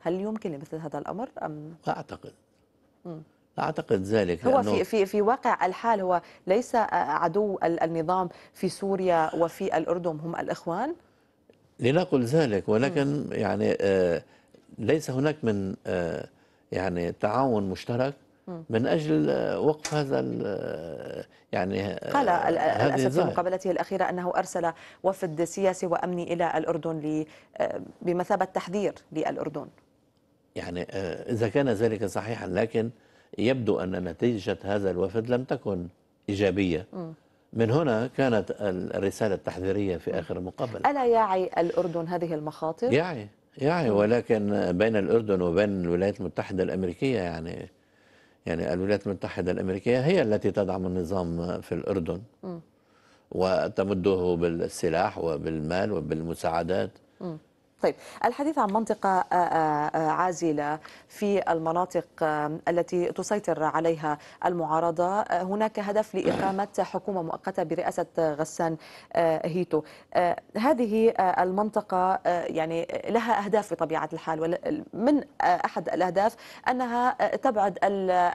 Speaker 1: هل يمكن مثل هذا الأمر أم؟ أعتقد
Speaker 4: م.
Speaker 2: أعتقد ذلك هو في,
Speaker 1: في, في واقع الحال هو ليس عدو النظام في سوريا وفي الأردن هم الإخوان؟
Speaker 2: لنقل ذلك ولكن م. يعني آه، ليس هناك من آه، يعني تعاون مشترك من اجل آه، وقف هذا يعني قال
Speaker 1: الاسد في مقابلته الاخيره انه ارسل وفد سياسي وامني الى الاردن بمثابه تحذير للاردن
Speaker 2: يعني اذا كان ذلك صحيحا لكن يبدو أن نتيجة هذا الوفد لم تكن إيجابية من هنا كانت الرسالة التحذيرية في آخر المقابلة
Speaker 1: ألا يعي الأردن هذه المخاطر؟ يعي
Speaker 2: يعي ولكن بين الأردن وبين الولايات المتحدة الأمريكية يعني يعني الولايات المتحدة الأمريكية هي التي تدعم النظام في الأردن م. وتمده بالسلاح وبالمال وبالمساعدات م. طيب
Speaker 1: الحديث عن منطقة آه، آه، آه، عازلة في المناطق التي تسيطر عليها المعارضة هناك هدف لإقامة حكومة مؤقتة برئاسة غسان هيتو هذه المنطقة يعني لها أهداف بطبيعة الحال من أحد الأهداف أنها تبعد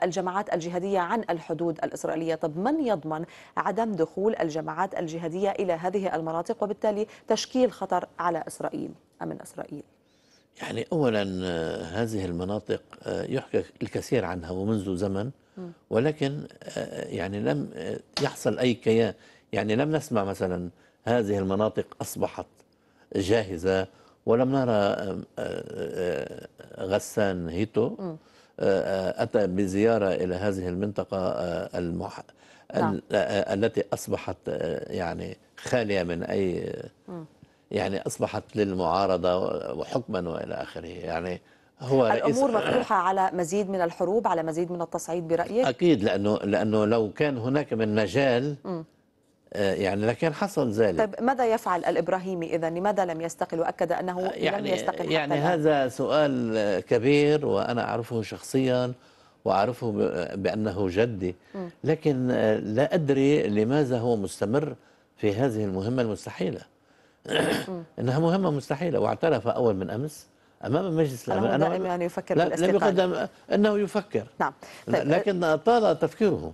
Speaker 1: الجماعات الجهادية عن الحدود الإسرائيلية طب من يضمن عدم دخول الجماعات الجهادية إلى هذه المناطق وبالتالي تشكيل خطر على إسرائيل أمن إسرائيل
Speaker 2: يعني أولا آه، هذه المناطق آه، يحكى الكثير عنها ومنذ زمن ولكن آه، يعني لم يحصل أي كيان يعني لم نسمع مثلا هذه المناطق أصبحت جاهزة ولم نرى غسان هيتو أتى بزيارة إلى هذه المنطقة المح... نعم. التي أصبحت يعني خالية من أي يعني أصبحت للمعارضة وحكما وإلى آخره يعني هو الأمور مفتوحة
Speaker 1: على مزيد من الحروب على مزيد من التصعيد
Speaker 2: برأيك أكيد لأنه, لأنه لو كان هناك من مجال آه، يعني لكن حصل ذلك طيب
Speaker 1: ماذا يفعل الإبراهيمي إذا لماذا لم يستقل وأكد أنه يعني لم يستقل
Speaker 2: يعني هذا سؤال كبير وأنا أعرفه شخصيا وأعرفه بأنه جدي لكن آه، لا أدري لماذا هو مستمر في هذه المهمة المستحيلة
Speaker 4: [coughs]
Speaker 2: انها مهمه مستحيله واعترف اول من امس امام مجلس الامن أنه دائما يفكر لا لم يقدم انه يفكر نعم طيب لكن آه، طال تفكيره [laughs]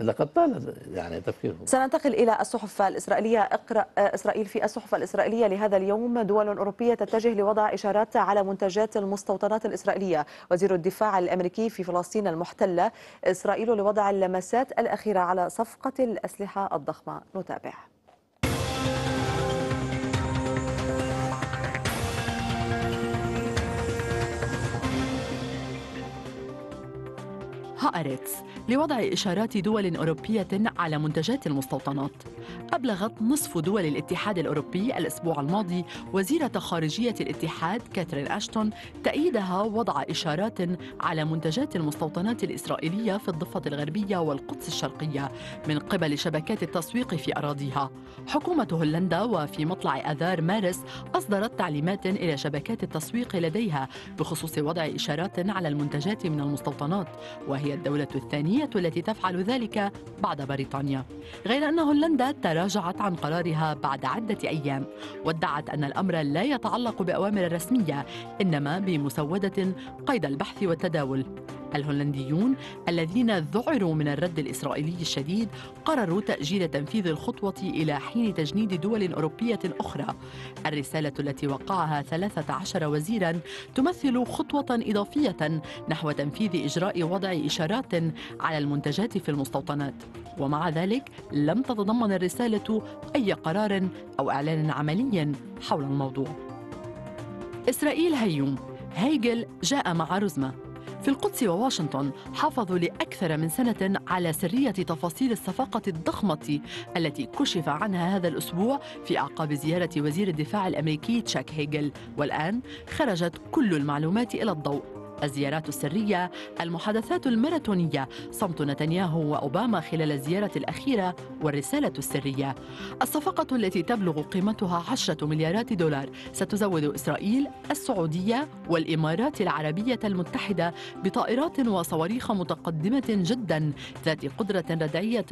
Speaker 2: لقد طال يعني تفكيره
Speaker 1: سننتقل الى الصحف الاسرائيليه اقرا آه، اسرائيل في الصحف الاسرائيليه لهذا اليوم دول اوروبيه تتجه لوضع اشارات على منتجات المستوطنات الاسرائيليه وزير الدفاع الامريكي في فلسطين المحتله اسرائيل لوضع اللمسات الاخيره على صفقه الاسلحه الضخمه نتابع
Speaker 3: هأرتس لوضع إشارات دول أوروبية على منتجات المستوطنات أبلغت نصف دول الاتحاد الأوروبي الأسبوع الماضي وزيرة خارجية الاتحاد كاترين أشتون تأييدها وضع إشارات على منتجات المستوطنات الإسرائيلية في الضفة الغربية والقدس الشرقية من قبل شبكات التسويق في أراضيها حكومة هولندا وفي مطلع آذار مارس أصدرت تعليمات إلى شبكات التسويق لديها بخصوص وضع إشارات على المنتجات من المستوطنات وهي الدولة الثانية الوحيدة التي تفعل ذلك بعد بريطانيا غير أن هولندا تراجعت عن قرارها بعد عدة أيام وادعت أن الأمر لا يتعلق بأوامر رسمية إنما بمسودة قيد البحث والتداول الهولنديون الذين ذعروا من الرد الإسرائيلي الشديد قرروا تأجيل تنفيذ الخطوة إلى حين تجنيد دول أوروبية أخرى الرسالة التي وقعها 13 وزيرا تمثل خطوة إضافية نحو تنفيذ إجراء وضع إشارات على المنتجات في المستوطنات ومع ذلك لم تتضمن الرسالة أي قرار أو إعلان عملي حول الموضوع إسرائيل هيوم هيجل جاء مع رزمة في القدس وواشنطن حافظوا لأكثر من سنة على سرية تفاصيل الصفقة الضخمة التي كشف عنها هذا الأسبوع في أعقاب زيارة وزير الدفاع الأمريكي تشاك هيجل والآن خرجت كل المعلومات إلى الضوء الزيارات السرية المحادثات الماراثونية صمت نتنياهو وأوباما خلال الزيارة الأخيرة والرسالة السرية الصفقة التي تبلغ قيمتها عشرة مليارات دولار ستزود إسرائيل السعودية والإمارات العربية المتحدة بطائرات وصواريخ متقدمة جدا ذات قدرة ردعية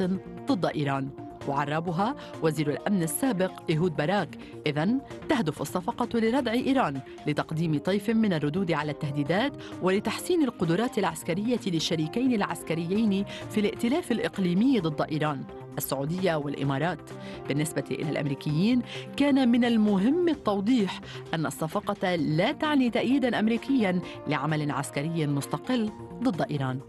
Speaker 3: ضد إيران وعرابها وزير الأمن السابق إيهود باراك إذا تهدف الصفقة لردع إيران لتقديم طيف من الردود على التهديدات ولتحسين القدرات العسكرية للشريكين العسكريين في الائتلاف الإقليمي ضد إيران السعودية والإمارات بالنسبة إلى الأمريكيين كان من المهم التوضيح أن الصفقة لا تعني تأييدا أمريكيا لعمل عسكري مستقل ضد إيران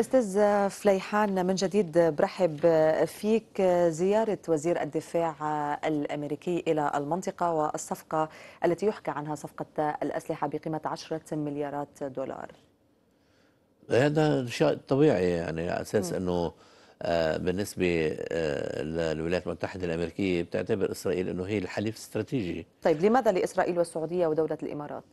Speaker 1: استاذ فليحان من جديد برحب فيك زياره وزير الدفاع الامريكي الى المنطقه والصفقه التي يحكى عنها صفقه الاسلحه بقيمه 10 مليارات دولار
Speaker 2: هذا شيء طبيعي يعني على اساس انه آه، بالنسبة آه، للولايات المتحدة الأمريكية بتعتبر إسرائيل أنه هي الحليف الاستراتيجي
Speaker 1: طيب لماذا لإسرائيل والسعودية ودولة الإمارات؟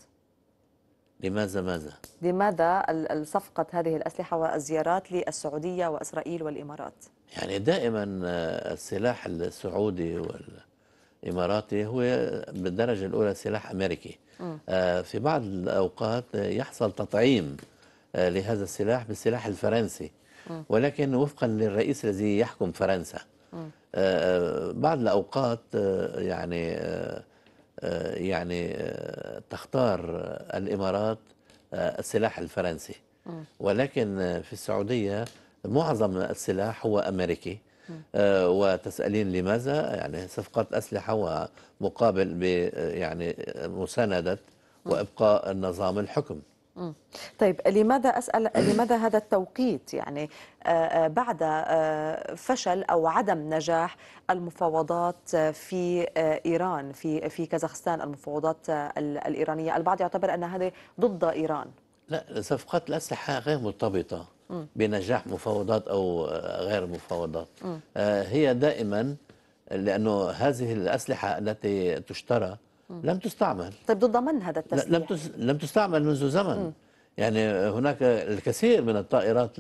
Speaker 2: لماذا ماذا؟
Speaker 1: لماذا صفقة هذه الأسلحة والزيارات للسعودية وإسرائيل والإمارات؟
Speaker 2: يعني دائما آه، السلاح السعودي والإماراتي هو بالدرجة الأولى سلاح أمريكي م. آه، في بعض الأوقات يحصل تطعيم آه، لهذا السلاح بالسلاح الفرنسي ولكن وفقا للرئيس الذي يحكم فرنسا بعض الأوقات يعني آه، يعني آه، تختار آه، الإمارات السلاح الفرنسي ولكن في السعودية معظم السلاح هو أمريكي وتسألين لماذا يعني صفقات أسلحة ومقابل يعني مساندة وإبقاء نظام الحكم
Speaker 1: طيب لماذا أسأل لماذا هذا التوقيت يعني آه، آه، بعد آه، فشل أو عدم نجاح المفاوضات في إيران في في كازاخستان المفاوضات الإيرانية البعض يعتبر أن هذه ضد إيران
Speaker 2: لا صفقات الأسلحة غير مرتبطة بنجاح مفاوضات أو غير مفاوضات هي دائما لأنه هذه الأسلحة التي تشترى لم تستعمل
Speaker 1: طيب ضد من هذا
Speaker 2: التسليح؟ لم لم تستعمل منذ زمن م. يعني هناك الكثير من الطائرات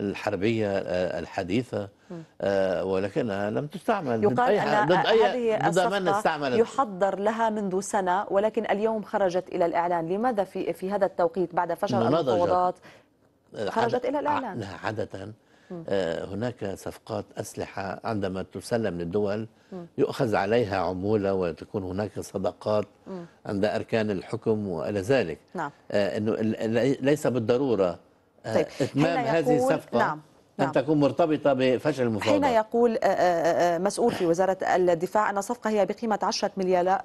Speaker 2: الحربية آه، الحديثة آه، ولكنها لم تستعمل يقال ضد أي أن ضد أي ضد من استعملت
Speaker 1: يحضر لها منذ سنة ولكن اليوم خرجت إلى الإعلان لماذا في في هذا التوقيت بعد فشل المفاوضات
Speaker 2: آه، خرجت إلى الإعلان عادة آه، هناك صفقات أسلحة عندما تسلم للدول يؤخذ عليها عمولة وتكون هناك صداقات عند أركان الحكم وإلى ذلك نعم. آه، أنه ليس بالضرورة آه، طيب. إتمام هذه الصفقة نعم. نعم. أن تكون مرتبطة بفشل المفاوضات حين
Speaker 1: يقول آه، آه، آه، مسؤول في وزارة الدفاع أن الصفقة هي بقيمة 10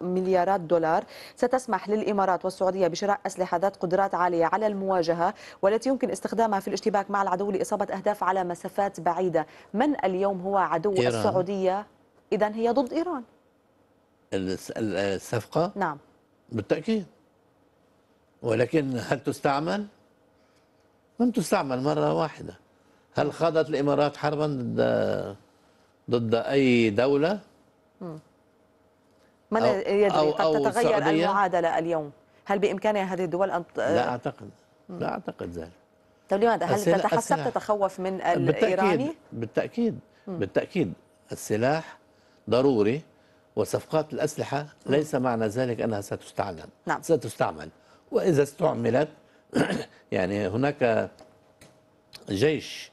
Speaker 1: مليارات دولار ستسمح للإمارات والسعودية بشراء أسلحة ذات قدرات عالية على المواجهة والتي يمكن استخدامها في الاشتباك مع العدو لإصابة أهداف على مسافات بعيدة من اليوم هو عدو إيران. السعودية إذا هي ضد إيران
Speaker 2: الصفقة نعم بالتأكيد ولكن هل تستعمل؟ لم تستعمل مرة واحدة هل خاضت الامارات حربا ضد ضد اي دوله؟ من يدري قد أو تتغير السعودية؟
Speaker 1: المعادله اليوم، هل بامكانها هذه الدول ان لا آه، اعتقد لا
Speaker 2: اعتقد ذلك
Speaker 1: طيب لماذا؟ هل تتحسب تتخوف من الايراني؟
Speaker 2: بالتاكيد بالتاكيد السلاح ضروري وصفقات الاسلحه ليس معنى ذلك انها ستستعلن نعم. ستستعمل واذا استعملت [clears throat] يعني هناك جيش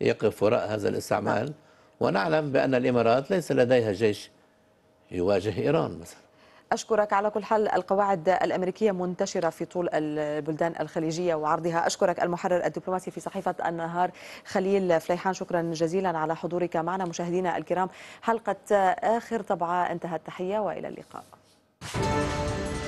Speaker 2: يقف وراء هذا الاستعمال نعم. ونعلم بأن الإمارات ليس لديها جيش يواجه إيران مثلا
Speaker 1: أشكرك على كل حال القواعد الأمريكية منتشرة في طول البلدان الخليجية وعرضها أشكرك المحرر الدبلوماسي في صحيفة النهار خليل فليحان شكرا جزيلا على حضورك معنا مشاهدينا الكرام حلقة آخر طبعة انتهت تحية وإلى اللقاء